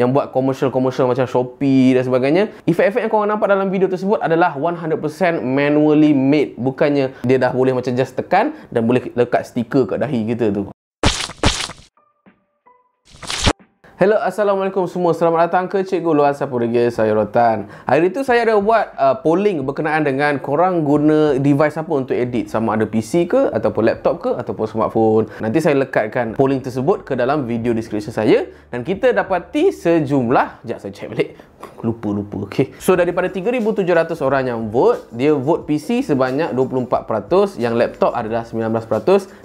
yang buat commercial-commercial macam Shopee dan sebagainya efek-efek yang korang nampak dalam video tersebut adalah 100% manually made bukannya dia dah boleh macam just tekan dan boleh lekat stiker kat dahi kita tu Hello, Assalamualaikum semua. Selamat datang ke Cikgu Luar Sapurige, saya Rotan. Hari itu saya ada buat uh, polling berkenaan dengan korang guna device apa untuk edit. Sama ada PC ke, ataupun laptop ke, ataupun smartphone. Nanti saya lekatkan polling tersebut ke dalam video description saya. Dan kita dapati sejumlah, sekejap saya check balik. Lupa, lupa. Okay. So, daripada 3,700 orang yang vote, dia vote PC sebanyak 24%, yang laptop adalah 19%,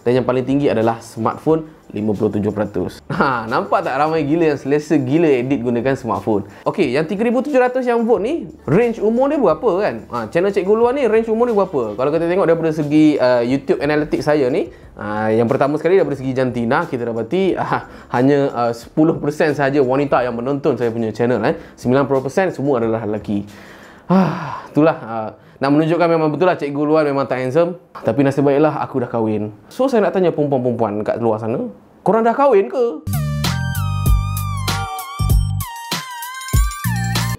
dan yang paling tinggi adalah smartphone 57%. Ha, nampak tak ramai gila yang selesa gila edit gunakan smartphone. Okey, yang 3700 yang vote ni, range umur dia berapa kan? Ha, channel Cikgu Luar ni range umur dia berapa? Kalau kita tengok daripada segi uh, YouTube analytics saya ni, uh, yang pertama sekali daripada segi jantina kita dapati uh, hanya uh, 10% saja wanita yang menonton saya punya channel eh. 90% semua adalah lelaki. Ah, itulah. Ah, nak menunjukkan memang betul lah cikgu luar memang tak handsome. Tapi nasib baiklah aku dah kahwin. So saya nak tanya perempuan-perempuan kat luar sana. Korang dah kahwin ke?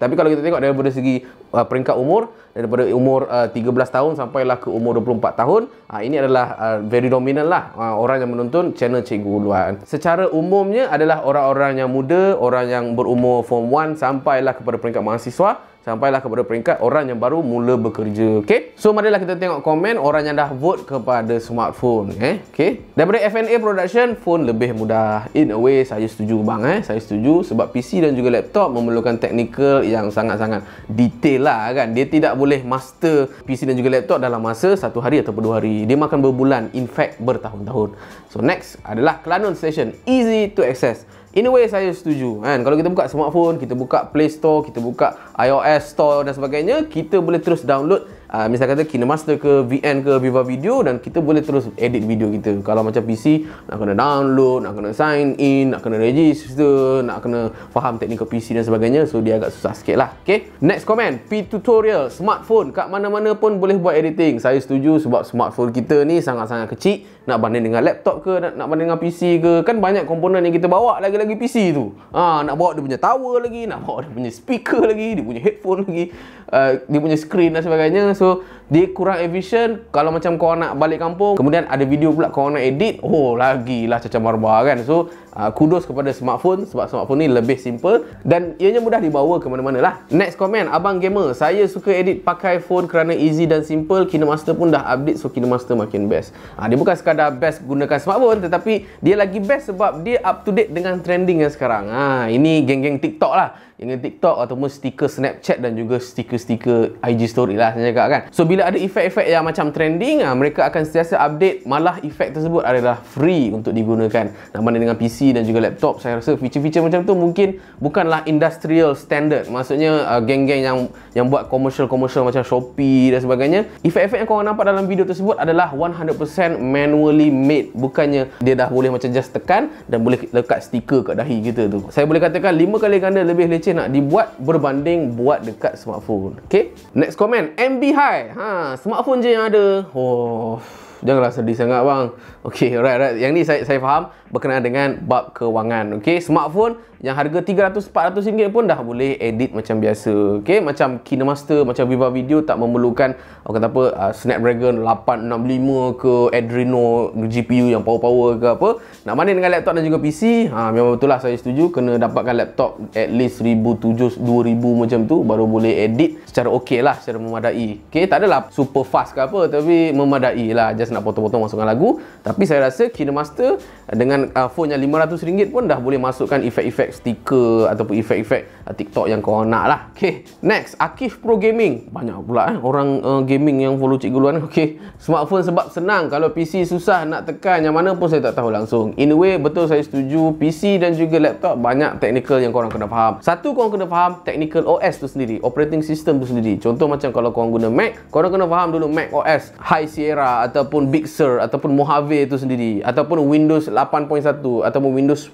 Tapi kalau kita tengok daripada segi uh, peringkat umur daripada umur uh, ah, 13 tahun sampailah ke umur 24 tahun uh, ini adalah uh, very dominant lah uh, orang yang menonton channel Cikgu Uluan. Secara umumnya adalah orang-orang yang muda, orang yang berumur form 1 sampailah kepada peringkat mahasiswa sampailah kepada peringkat orang yang baru mula bekerja Okay, so marilah kita tengok komen orang yang dah vote kepada smartphone eh okay. daripada FNA production phone lebih mudah in a way saya setuju bang eh saya setuju sebab PC dan juga laptop memerlukan technical yang sangat-sangat detail lah kan dia tidak boleh master PC dan juga laptop dalam masa satu hari atau dua hari dia makan berbulan in fact bertahun-tahun so next adalah Klanon station easy to access In a way saya setuju kan Kalau kita buka smartphone Kita buka Play Store Kita buka iOS Store dan sebagainya Kita boleh terus download uh, misal kata Kinemaster ke VN ke Viva Video dan kita boleh terus edit video kita kalau macam PC nak kena download nak kena sign in nak kena register nak kena faham teknikal PC dan sebagainya so dia agak susah sikit lah okay? next comment P tutorial smartphone kat mana-mana pun boleh buat editing saya setuju sebab smartphone kita ni sangat-sangat kecil nak banding dengan laptop ke nak, nak banding dengan PC ke kan banyak komponen yang kita bawa lagi-lagi PC tu ha, nak bawa dia punya tower lagi nak bawa dia punya speaker lagi dia punya headphone lagi uh, dia punya screen dan sebagainya so So dia kurang efficient Kalau macam korang nak balik kampung Kemudian ada video pula korang nak edit Oh lagi lah macam barbar kan So Ah, kudos kepada smartphone sebab smartphone ni lebih simple dan ianya mudah dibawa ke mana-mana lah next comment abang gamer saya suka edit pakai phone kerana easy dan simple KineMaster pun dah update so KineMaster makin best ha, dia bukan sekadar best gunakan smartphone tetapi dia lagi best sebab dia up to date dengan trending yang sekarang ha, ini geng-geng TikTok lah dengan TikTok ataupun stiker Snapchat dan juga stiker-stiker IG story lah saya cakap kan. So bila ada efek-efek yang macam trending, mereka akan sentiasa update malah efek tersebut adalah free untuk digunakan. Namanya dengan PC dan juga laptop saya rasa feature-feature macam tu mungkin bukanlah industrial standard maksudnya uh, geng-geng yang yang buat commercial-commercial macam Shopee dan sebagainya efek-efek yang korang nampak dalam video tersebut adalah 100% manually made bukannya dia dah boleh macam just tekan dan boleh lekat stiker kat dahi kita tu saya boleh katakan 5 kali ganda lebih leceh nak dibuat berbanding buat dekat smartphone okay next comment MB high ha smartphone je yang ada oh janganlah sedih sangat bang. Okey, alright, alright. Yang ni saya saya faham berkenaan dengan bab kewangan. Okey, smartphone yang harga RM300, RM400 pun dah boleh edit macam biasa. Okay, macam KineMaster, macam Viva Video tak memerlukan orang kata apa, uh, Snapdragon 865 ke Adreno GPU yang power-power ke apa. Nak banding dengan laptop dan juga PC, ha, memang betul lah saya setuju. Kena dapatkan laptop at least RM1,700, RM2,000 macam tu baru boleh edit secara okey lah, secara memadai. Okay, tak adalah super fast ke apa tapi memadai lah. Just nak potong-potong masukkan lagu. Tapi saya rasa KineMaster dengan uh, phone yang RM500 pun dah boleh masukkan efek-efek stiker ataupun efek-efek uh, ah, TikTok yang korang nak lah. Okay, next. Akif Pro Gaming. Banyak pula eh, orang uh, gaming yang follow Cikgu Luan. Okay, smartphone sebab senang. Kalau PC susah nak tekan, yang mana pun saya tak tahu langsung. In a way, betul saya setuju. PC dan juga laptop, banyak technical yang korang kena faham. Satu, korang kena faham technical OS tu sendiri. Operating system tu sendiri. Contoh macam kalau korang guna Mac, korang kena faham dulu Mac OS. High Sierra ataupun Big Sur ataupun Mojave tu sendiri. Ataupun Windows 8.1 ataupun Windows 10.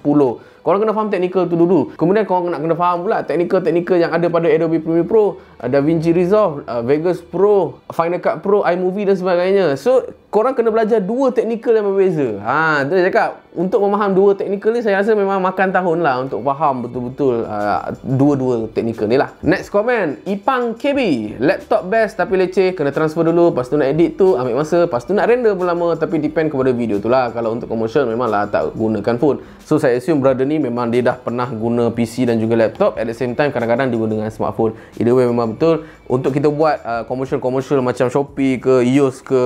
Korang kena faham technical tu dulu. Kemudian korang nak kena faham pula teknikal-teknikal yang ada pada Adobe Premiere Pro, ada uh, Vinci Resolve, uh, Vegas Pro, Final Cut Pro, iMovie dan sebagainya. So, korang kena belajar dua teknikal yang berbeza. Ha, tu dia cakap untuk memaham dua teknikal ni saya rasa memang makan tahun lah untuk faham betul-betul uh, dua-dua teknikal ni lah next comment Ipang KB laptop best tapi leceh kena transfer dulu lepas tu nak edit tu ambil masa lepas tu nak render pun lama tapi depend kepada video tu lah kalau untuk commercial memang lah tak gunakan pun so saya assume brother ni memang dia dah pernah guna PC dan juga laptop at the same time kadang-kadang dia guna dengan smartphone either way memang betul untuk kita buat uh, commercial-commercial macam Shopee ke Yus e ke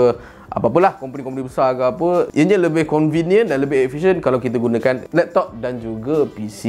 apa-apalah company-company besar ke apa ianya lebih convenient dan lebih efficient kalau kita gunakan laptop dan juga PC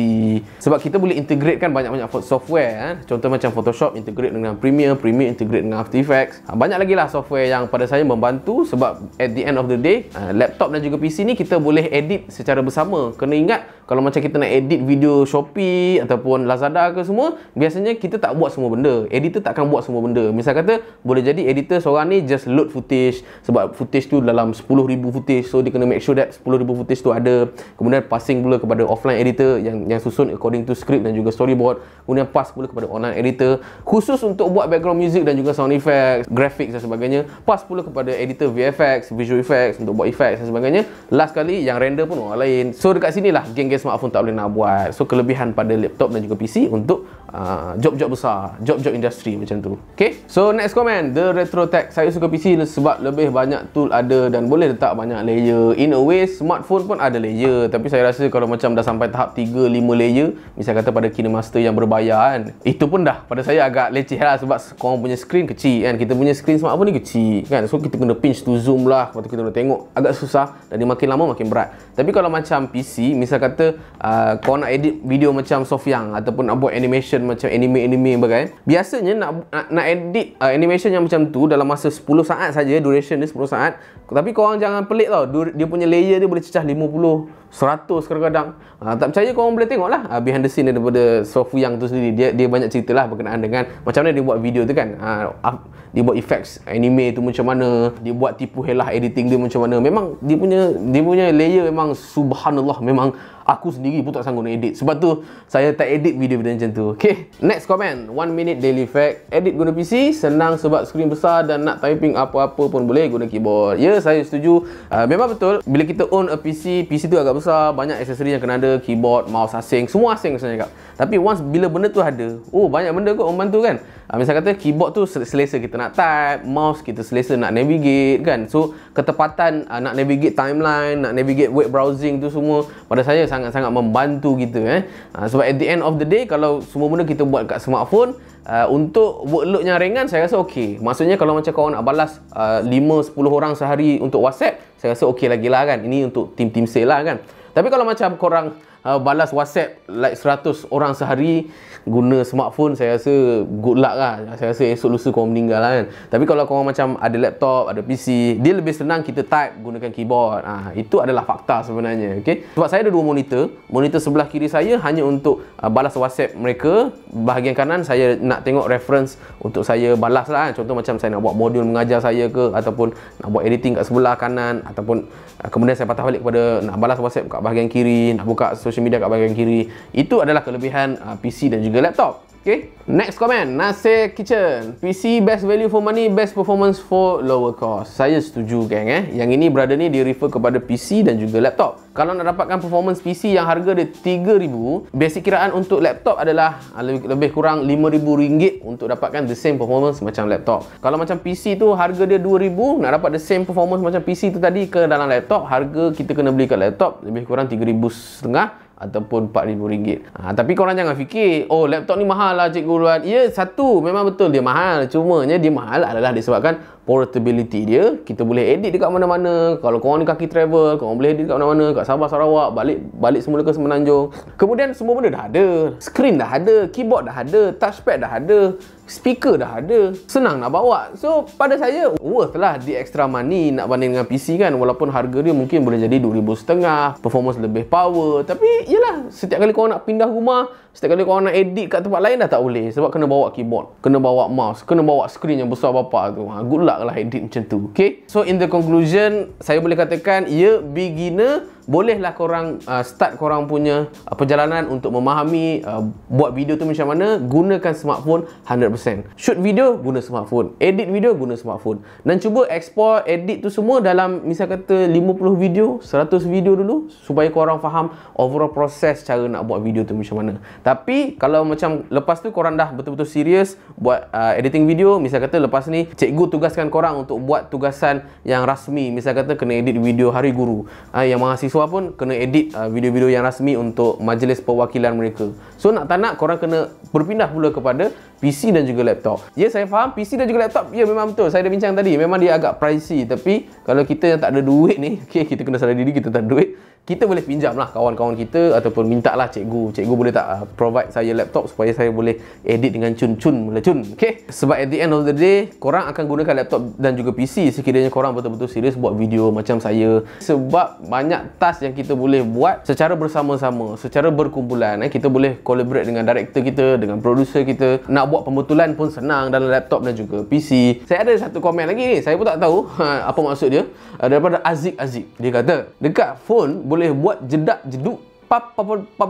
sebab kita boleh integrate kan banyak-banyak software eh? contoh macam Photoshop integrate dengan Premiere Premiere integrate dengan After Effects ha, banyak lagi lah software yang pada saya membantu sebab at the end of the day ha, laptop dan juga PC ni kita boleh edit secara bersama kena ingat kalau macam kita nak edit video Shopee ataupun Lazada ke semua biasanya kita tak buat semua benda editor takkan buat semua benda misal kata boleh jadi editor seorang ni just load footage sebab Uh, footage tu dalam 10,000 footage so dia kena make sure that 10,000 footage tu ada kemudian passing pula kepada offline editor yang yang susun according to script dan juga storyboard kemudian pass pula kepada online editor khusus untuk buat background music dan juga sound effects graphics dan sebagainya pass pula kepada editor VFX visual effects untuk buat effects dan sebagainya last kali yang render pun orang lain so dekat sinilah geng-geng smartphone tak boleh nak buat so kelebihan pada laptop dan juga PC untuk Ah, job-job uh, besar, job-job industri macam tu. Okay, so next comment, the retro tech. Saya suka PC sebab lebih banyak tool ada dan boleh letak banyak layer. In a way, smartphone pun ada layer. Tapi saya rasa kalau macam dah sampai tahap 3, 5 layer, misalnya kata pada KineMaster yang berbayar kan, itu pun dah pada saya agak leceh lah sebab korang punya screen kecil kan. Kita punya screen smartphone ni kecil kan. So, kita kena pinch to zoom lah. Lepas kita kena tengok. Agak susah dan dia makin lama makin berat. Tapi kalau macam PC, misalnya kata uh, korang nak edit video macam Sofyang ataupun nak buat animation animation macam anime-anime bagai. Kan. Biasanya nak nak, nak edit uh, animation yang macam tu dalam masa 10 saat saja, duration dia 10 saat. Tapi korang jangan pelik tau. Dia punya layer dia boleh cecah 50, 100 kadang-kadang. Uh, tak percaya korang boleh tengoklah uh, ah, behind the scene daripada Sofu yang tu sendiri. Dia dia banyak cerita lah berkenaan dengan macam mana dia buat video tu kan. Uh, uh, dia buat effects anime tu macam mana, dia buat tipu helah editing dia macam mana. Memang dia punya dia punya layer memang subhanallah memang aku sendiri pun tak sanggup nak edit sebab tu saya tak edit video-video macam tu okay next comment One minute daily fact edit guna PC senang sebab screen besar dan nak typing apa-apa pun boleh guna keyboard ya saya setuju uh, memang betul bila kita own a PC PC tu agak besar banyak aksesori yang kena ada keyboard mouse asing semua asing saya cakap tapi once bila benda tu ada oh banyak benda kot membantu kan uh, ah, misalnya kata keyboard tu selesa kita nak type mouse kita selesa nak navigate kan so ketepatan uh, nak navigate timeline nak navigate web browsing tu semua pada saya sangat-sangat membantu kita eh. Ha, sebab at the end of the day kalau semua benda kita buat kat smartphone uh, untuk workload yang ringan saya rasa okey. Maksudnya kalau macam kau nak balas uh, 5 10 orang sehari untuk WhatsApp saya rasa okey lagi lah kan. Ini untuk team-team sale lah kan. Tapi kalau macam korang orang uh, balas WhatsApp like 100 orang sehari guna smartphone saya rasa good luck lah saya rasa esok lusa korang meninggal lah kan tapi kalau kau macam ada laptop ada PC dia lebih senang kita type gunakan keyboard ah ha, itu adalah fakta sebenarnya okey sebab saya ada dua monitor monitor sebelah kiri saya hanya untuk uh, balas WhatsApp mereka bahagian kanan saya nak tengok reference untuk saya balas lah kan contoh macam saya nak buat modul mengajar saya ke ataupun nak buat editing kat sebelah kanan ataupun uh, kemudian saya patah balik kepada nak balas WhatsApp kat bahagian kiri nak buka social social media kat bahagian kiri. Itu adalah kelebihan uh, PC dan juga laptop. Okay. Next comment, Nasir Kitchen. PC best value for money, best performance for lower cost. Saya setuju geng eh. Yang ini brother ni dia refer kepada PC dan juga laptop. Kalau nak dapatkan performance PC yang harga dia RM3,000, basic kiraan untuk laptop adalah uh, lebih, lebih kurang RM5,000 untuk dapatkan the same performance macam laptop. Kalau macam PC tu harga dia RM2,000, nak dapat the same performance macam PC tu tadi ke dalam laptop, harga kita kena beli kat laptop lebih kurang RM3,500 ataupun RM4,000 ha, tapi korang jangan fikir oh laptop ni mahal lah cikgu Luan ya satu memang betul dia mahal cumanya dia mahal adalah disebabkan portability dia kita boleh edit dekat mana-mana kalau korang ni kaki travel korang boleh edit dekat mana-mana kat Sabah Sarawak balik balik semula ke Semenanjung kemudian semua benda dah ada screen dah ada keyboard dah ada touchpad dah ada speaker dah ada senang nak bawa so pada saya worth lah di extra money nak banding dengan PC kan walaupun harga dia mungkin boleh jadi RM2,500 performance lebih power tapi yelah setiap kali korang nak pindah rumah setiap kali korang nak edit kat tempat lain dah tak boleh sebab kena bawa keyboard kena bawa mouse kena bawa screen yang besar bapa tu ha, good luck lah edit macam tu okay so in the conclusion saya boleh katakan ia beginner bolehlah korang uh, start korang punya uh, perjalanan untuk memahami uh, buat video tu macam mana gunakan smartphone 100% shoot video guna smartphone edit video guna smartphone dan cuba export edit tu semua dalam misal kata 50 video 100 video dulu supaya korang faham overall proses cara nak buat video tu macam mana tapi kalau macam lepas tu korang dah betul-betul serius buat uh, editing video misal kata lepas ni cikgu tugaskan korang untuk buat tugasan yang rasmi misal kata kena edit video hari guru uh, yang mahasiswa mahasiswa pun kena edit uh, video-video yang rasmi untuk majlis perwakilan mereka. So nak tak nak korang kena berpindah pula kepada PC dan juga laptop. Ya yeah, saya faham PC dan juga laptop ya yeah, memang betul. Saya dah bincang tadi memang dia agak pricey tapi kalau kita yang tak ada duit ni okey kita kena sadar diri kita tak ada duit kita boleh pinjam lah kawan-kawan kita ataupun minta lah cikgu cikgu boleh tak uh, provide saya laptop supaya saya boleh edit dengan cun-cun melecun okay? sebab at the end of the day korang akan gunakan laptop dan juga PC sekiranya korang betul-betul serius buat video macam saya sebab banyak task yang kita boleh buat secara bersama-sama secara berkumpulan eh? kita boleh collaborate dengan director kita dengan producer kita nak buat pembetulan pun senang dalam laptop dan juga PC saya ada satu komen lagi ni saya pun tak tahu ha, apa maksud dia eh, daripada Aziz Aziz dia kata dekat phone boleh buat jedak jeduk pap pap pap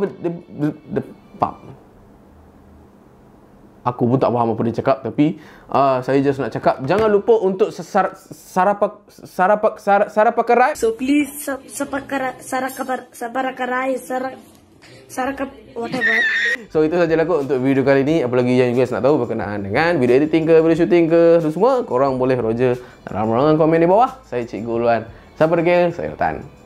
pap Aku pun tak faham apa dia cakap tapi uh, saya just nak cakap jangan lupa untuk sesar, sarapak sarapak sarapak sarapak So please sa, sapakar sarapak sarapakar rice sarak whatever. So itu lah kot untuk video kali ni apalagi yang guys nak tahu berkenaan dengan video editing ke video shooting ke semua korang boleh roger ramai-ramai komen di bawah saya cikgu luan. Sampai lagi saya Tan.